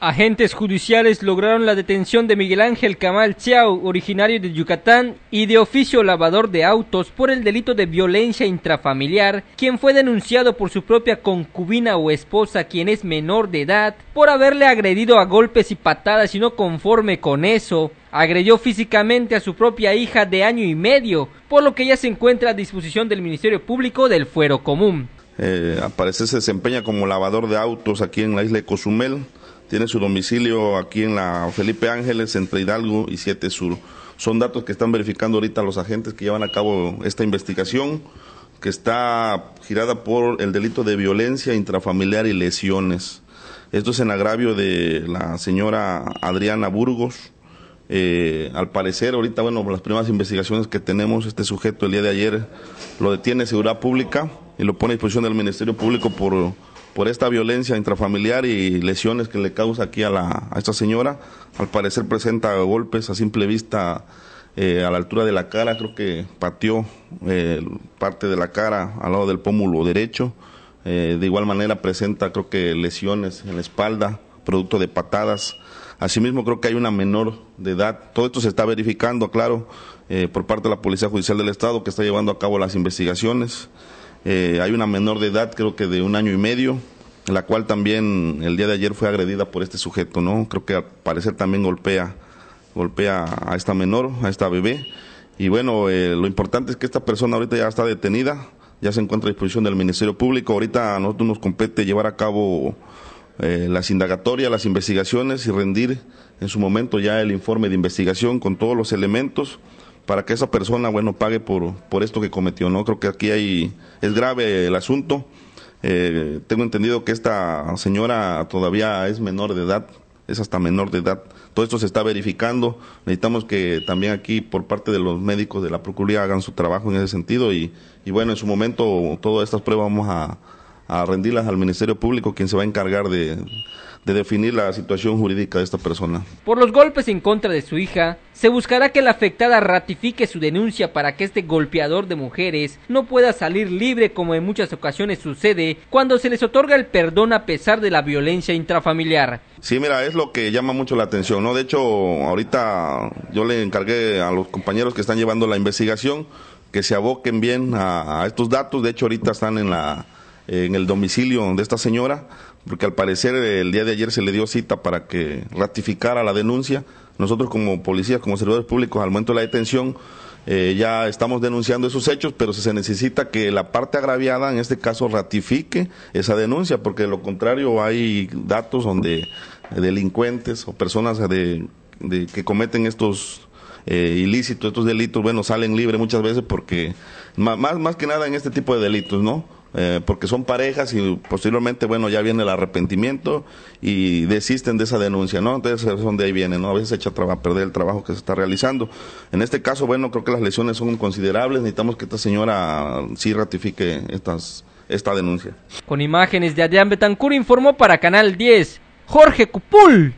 Agentes judiciales lograron la detención de Miguel Ángel Camal Chiao, originario de Yucatán y de oficio lavador de autos por el delito de violencia intrafamiliar, quien fue denunciado por su propia concubina o esposa, quien es menor de edad, por haberle agredido a golpes y patadas y no conforme con eso. Agredió físicamente a su propia hija de año y medio, por lo que ya se encuentra a disposición del Ministerio Público del Fuero Común. Eh, aparece se desempeña como lavador de autos aquí en la isla de Cozumel tiene su domicilio aquí en la Felipe Ángeles, entre Hidalgo y Siete Sur. Son datos que están verificando ahorita los agentes que llevan a cabo esta investigación, que está girada por el delito de violencia intrafamiliar y lesiones. Esto es en agravio de la señora Adriana Burgos. Eh, al parecer, ahorita, bueno, las primeras investigaciones que tenemos, este sujeto el día de ayer lo detiene Seguridad Pública y lo pone a disposición del Ministerio Público por por esta violencia intrafamiliar y lesiones que le causa aquí a, la, a esta señora. Al parecer presenta golpes a simple vista eh, a la altura de la cara, creo que pateó eh, parte de la cara al lado del pómulo derecho. Eh, de igual manera presenta creo que lesiones en la espalda, producto de patadas. Asimismo creo que hay una menor de edad. Todo esto se está verificando, claro, por parte de la Policía Judicial del Estado que está llevando a cabo las investigaciones. Eh, hay una menor de edad, creo que de un año y medio, la cual también el día de ayer fue agredida por este sujeto, ¿no? Creo que al parecer también golpea, golpea a esta menor, a esta bebé. Y bueno, eh, lo importante es que esta persona ahorita ya está detenida, ya se encuentra a disposición del Ministerio Público. Ahorita a nosotros nos compete llevar a cabo eh, las indagatorias, las investigaciones y rendir en su momento ya el informe de investigación con todos los elementos para que esa persona, bueno, pague por, por esto que cometió, ¿no? Creo que aquí hay, es grave el asunto. Eh, tengo entendido que esta señora todavía es menor de edad, es hasta menor de edad. Todo esto se está verificando. Necesitamos que también aquí, por parte de los médicos de la Procuraduría, hagan su trabajo en ese sentido. Y, y bueno, en su momento, todas estas pruebas vamos a, a rendirlas al Ministerio Público, quien se va a encargar de, definir la situación jurídica de esta persona. Por los golpes en contra de su hija, se buscará que la afectada ratifique su denuncia para que este golpeador de mujeres no pueda salir libre como en muchas ocasiones sucede cuando se les otorga el perdón a pesar de la violencia intrafamiliar. Sí, mira, es lo que llama mucho la atención, ¿no? De hecho, ahorita yo le encargué a los compañeros que están llevando la investigación que se aboquen bien a estos datos, de hecho ahorita están en la en el domicilio de esta señora, porque al parecer eh, el día de ayer se le dio cita para que ratificara la denuncia. Nosotros como policías, como servidores públicos, al momento de la detención, eh, ya estamos denunciando esos hechos, pero se necesita que la parte agraviada, en este caso, ratifique esa denuncia, porque de lo contrario hay datos donde eh, delincuentes o personas de, que cometen estos ilícitos, estos delitos, bueno, salen libres muchas veces porque, más, más que nada en este tipo de delitos, ¿no? Eh, porque son parejas y posteriormente, bueno, ya viene el arrepentimiento y desisten de esa denuncia, ¿no? Entonces es donde ahí viene, ¿no? A veces se echa a perder el trabajo que se está realizando. En este caso, bueno, creo que las lesiones son considerables, necesitamos que esta señora ah, sí ratifique estas, esta denuncia. Con imágenes de Adrián Betancur informó para Canal 10, Jorge Cupul.